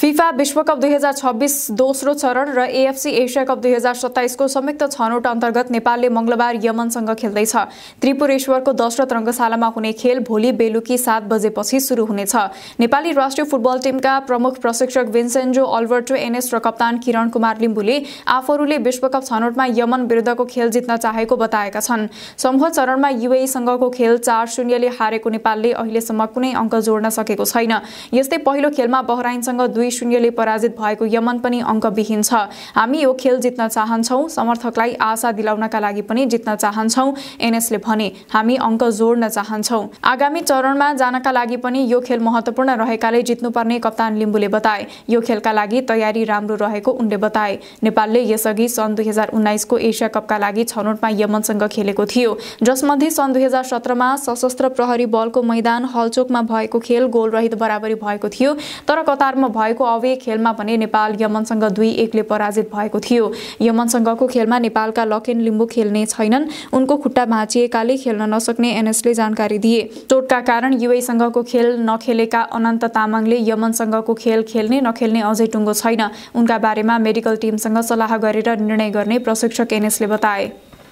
FIFA विश्वकप दुई हजार छब्बिस दोस्रो चरण र एएफसी एसिया कप दुई हजार सत्ताइसको संयुक्त छनौट अन्तर्गत नेपालले मङ्गलबार यमनसँग खेल्दैछ त्रिपुरेश्वरको दशरथ रङ्गशालामा हुने खेल भोलि बेलुकी सात बजेपछि सुरु हुनेछ नेपाली राष्ट्रिय फुटबल टिमका प्रमुख प्रशिक्षक भिन्सेन्जो अल्बर्टो एनएस र कप्तान किरण कुमार लिम्बुले आफूहरूले विश्वकप छनौटमा यमन विरुद्धको खेल जित्न चाहेको बताएका छन् समूह चरणमा युएसँगको खेल चार शून्यले हारेको नेपालले अहिलेसम्म कुनै अङ्क जोड्न सकेको छैन यस्तै पहिलो खेलमा बहराइनसँग दुई दुई शून्यले पराजित भएको यमन पनि अङ्कविहीन छ हामी यो खेल जित्न चाहन्छौँ समर्थकलाई आशा दिलाउनका लागि पनि जित्न चाहन्छौँ एनएसले भने हामी अङ्क जोड्न चाहन्छौँ आगामी चरणमा जानका लागि पनि यो खेल महत्त्वपूर्ण रहेकाले जित्नुपर्ने कप्तान लिम्बूले बताए यो खेलका लागि तयारी राम्रो रहेको उनले बताए नेपालले यसअघि सन् दुई हजार उन्नाइसको एसिया कपका लागि छनौटमा यमनसँग खेलेको थियो जसमध्ये सन् दुई हजार सत्रमा सशस्त्र प्रहरी बलको मैदान हलचोकमा भएको खेल गोलरहित बराबरी भएको थियो तर कतारमा भएको भएको अवे खेलमा भने नेपाल यमनसँग दुई एकले पराजित भएको थियो यमनसँगको खेलमा नेपालका लकेन लिम्बू खेल्ने छैनन् उनको खुट्टा भाँचिएकाले खेल्न नसक्ने एनएसले जानकारी दिए चोटका कारण युएसँगको खेल नखेलेका अनन्त तामाङले यमनसँगको खेल खेल्ने नखेल्ने अझै टुङ्गो छैन उनका बारेमा मेडिकल टिमसँग सल्लाह गरेर निर्णय गर्ने प्रशिक्षक एनएसले बताए